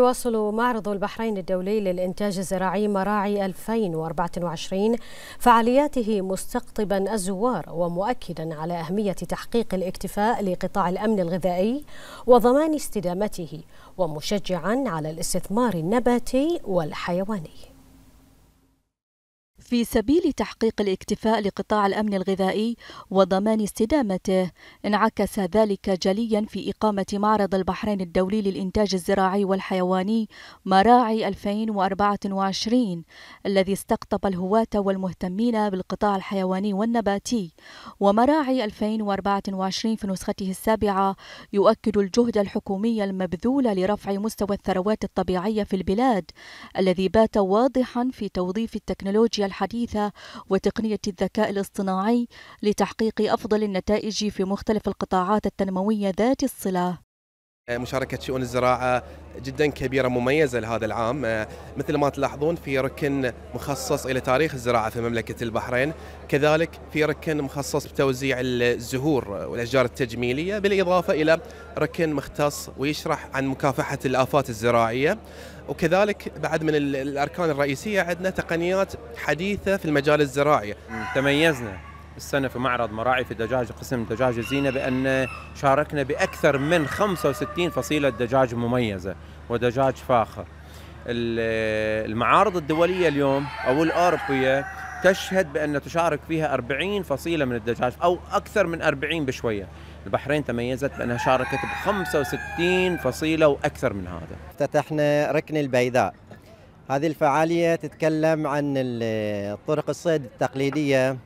ويواصل معرض البحرين الدولي للإنتاج الزراعي مراعي 2024 فعالياته مستقطبا الزوار ومؤكدا على أهمية تحقيق الاكتفاء لقطاع الأمن الغذائي وضمان استدامته ومشجعا على الاستثمار النباتي والحيواني في سبيل تحقيق الاكتفاء لقطاع الأمن الغذائي وضمان استدامته انعكس ذلك جليا في إقامة معرض البحرين الدولي للإنتاج الزراعي والحيواني مراعي 2024 الذي استقطب الهواة والمهتمين بالقطاع الحيواني والنباتي ومراعي 2024 في نسخته السابعة يؤكد الجهد الحكومي المبذول لرفع مستوى الثروات الطبيعية في البلاد الذي بات واضحا في توظيف التكنولوجيا الحيوانية الحديثة وتقنية الذكاء الاصطناعي لتحقيق أفضل النتائج في مختلف القطاعات التنموية ذات الصلة آه، مشاركة شؤون الزراعة جدا كبيرة مميزة لهذا العام آه، مثل ما تلاحظون في ركن مخصص إلى تاريخ الزراعة في مملكة البحرين كذلك في ركن مخصص بتوزيع الزهور والأشجار التجميلية بالإضافة إلى ركن مختص ويشرح عن مكافحة الآفات الزراعية وكذلك بعد من الأركان الرئيسية عندنا تقنيات حديثة في المجال الزراعي تميزنا السنة في معرض مراعي في دجاج قسم دجاج الزينة بأن شاركنا بأكثر من 65 فصيلة دجاج مميزة ودجاج فاخر المعارض الدولية اليوم أو الأوروبية تشهد بأن تشارك فيها 40 فصيلة من الدجاج أو أكثر من 40 بشوية البحرين تميزت بأنها شاركت ب 65 فصيلة وأكثر من هذا افتتحنا ركن البيداء هذه الفعالية تتكلم عن طرق الصيد التقليدية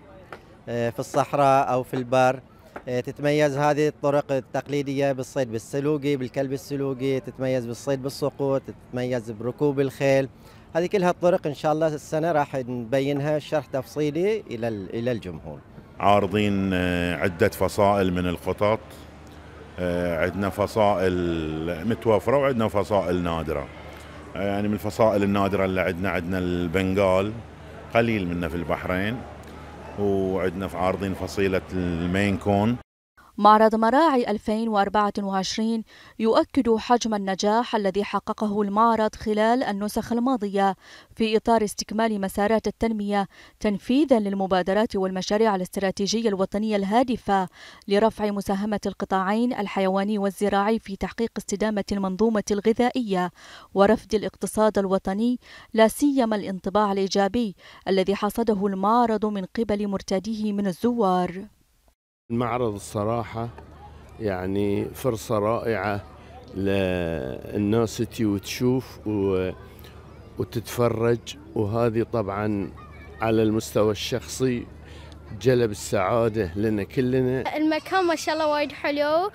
آه، في الصحراء أو في البر آه، تتميز هذه الطرق التقليدية بالصيد بالسلوقي بالكلب السلوقي تتميز بالصيد بالسقوط تتميز بركوب الخيل هذه كلها الطرق إن شاء الله السنة راح نبينها شرح تفصيلي إلى إلى الجمهور عارضين آه، عدة فصائل من القطط عندنا فصائل متوفرة وعندنا فصائل نادرة يعني من الفصائل النادرة اللي عندنا عندنا البنغال قليل منه في البحرين وعندنا في عارضين فصيلة المين كون معرض مراعي 2024 يؤكد حجم النجاح الذي حققه المعرض خلال النسخ الماضية في إطار استكمال مسارات التنمية تنفيذا للمبادرات والمشاريع الاستراتيجية الوطنية الهادفة لرفع مساهمة القطاعين الحيواني والزراعي في تحقيق استدامة المنظومة الغذائية ورفد الاقتصاد الوطني لا سيما الانطباع الإيجابي الذي حصده المعرض من قبل مرتاديه من الزوار المعرض الصراحة يعني فرصة رائعة للناس تي وتشوف وتتفرج وهذه طبعا على المستوى الشخصي جلب السعادة لنا كلنا المكان ما شاء الله وايد حلو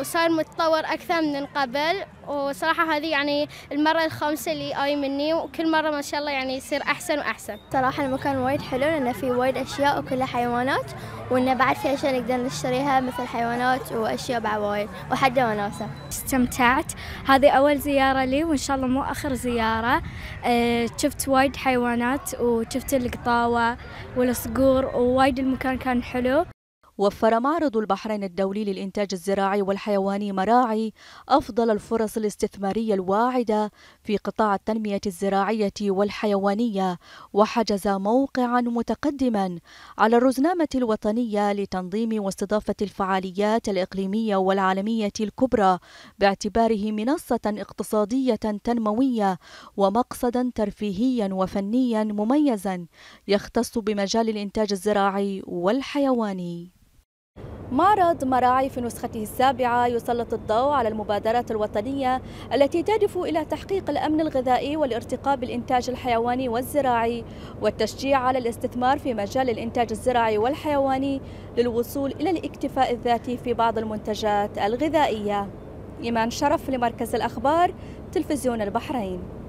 وصار متطور أكثر من قبل وصراحة هذه يعني المرة الخامسة اللي آي مني وكل مرة ما شاء الله يعني يصير أحسن وأحسن صراحة المكان وايد حلو لأنه فيه وايد أشياء وكلها حيوانات وإنه بعد في أشياء نقدر نشتريها مثل حيوانات وأشياء بعد وايد وحتى وناسة استمتعت هذه أول زيارة لي وإن شاء الله مو آخر زيارة أه شفت وايد حيوانات وشفت القطاوة والصقور ووايد المكان كان حلو وفر معرض البحرين الدولي للإنتاج الزراعي والحيواني مراعي أفضل الفرص الاستثمارية الواعدة في قطاع التنمية الزراعية والحيوانية وحجز موقعا متقدما على الرزنامة الوطنية لتنظيم واستضافة الفعاليات الإقليمية والعالمية الكبرى باعتباره منصة اقتصادية تنموية ومقصدا ترفيهيا وفنيا مميزا يختص بمجال الإنتاج الزراعي والحيواني معرض مراعي في نسخته السابعة يسلط الضوء على المبادرة الوطنية التي تهدف إلى تحقيق الأمن الغذائي والارتقاء بالإنتاج الحيواني والزراعي والتشجيع على الاستثمار في مجال الإنتاج الزراعي والحيواني للوصول إلى الاكتفاء الذاتي في بعض المنتجات الغذائية إيمان شرف لمركز الأخبار تلفزيون البحرين